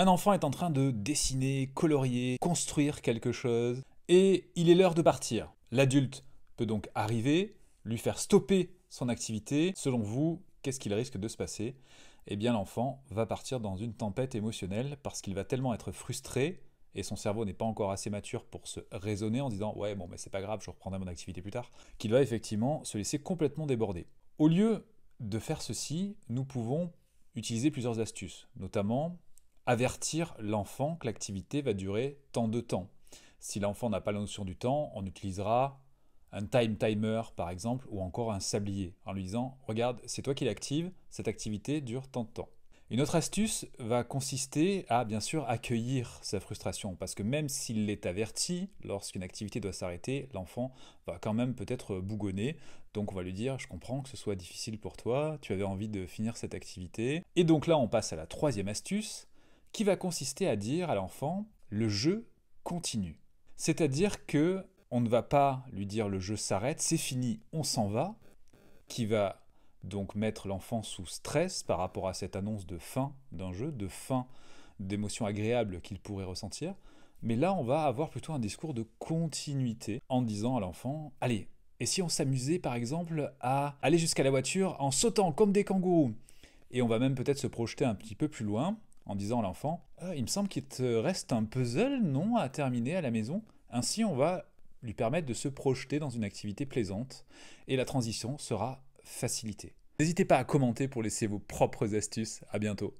Un enfant est en train de dessiner, colorier, construire quelque chose, et il est l'heure de partir. L'adulte peut donc arriver, lui faire stopper son activité. Selon vous, qu'est-ce qu'il risque de se passer Eh bien l'enfant va partir dans une tempête émotionnelle parce qu'il va tellement être frustré, et son cerveau n'est pas encore assez mature pour se raisonner en disant ouais bon mais c'est pas grave je reprendrai mon activité plus tard qu'il va effectivement se laisser complètement déborder. Au lieu de faire ceci, nous pouvons utiliser plusieurs astuces, notamment avertir l'enfant que l'activité va durer tant de temps. Si l'enfant n'a pas la notion du temps, on utilisera un time timer par exemple ou encore un sablier en lui disant regarde c'est toi qui l'active, cette activité dure tant de temps. Une autre astuce va consister à bien sûr accueillir sa frustration parce que même s'il est averti lorsqu'une activité doit s'arrêter, l'enfant va quand même peut-être bougonner. Donc on va lui dire je comprends que ce soit difficile pour toi, tu avais envie de finir cette activité. Et donc là on passe à la troisième astuce, qui va consister à dire à l'enfant le jeu continue. C'est-à-dire que on ne va pas lui dire le jeu s'arrête, c'est fini, on s'en va, qui va donc mettre l'enfant sous stress par rapport à cette annonce de fin d'un jeu, de fin d'émotions agréables qu'il pourrait ressentir. Mais là, on va avoir plutôt un discours de continuité en disant à l'enfant, allez, et si on s'amusait par exemple à aller jusqu'à la voiture en sautant comme des kangourous Et on va même peut-être se projeter un petit peu plus loin en disant à l'enfant ah, Il me semble qu'il te reste un puzzle, non, à terminer à la maison. Ainsi, on va lui permettre de se projeter dans une activité plaisante et la transition sera facilitée. N'hésitez pas à commenter pour laisser vos propres astuces. À bientôt.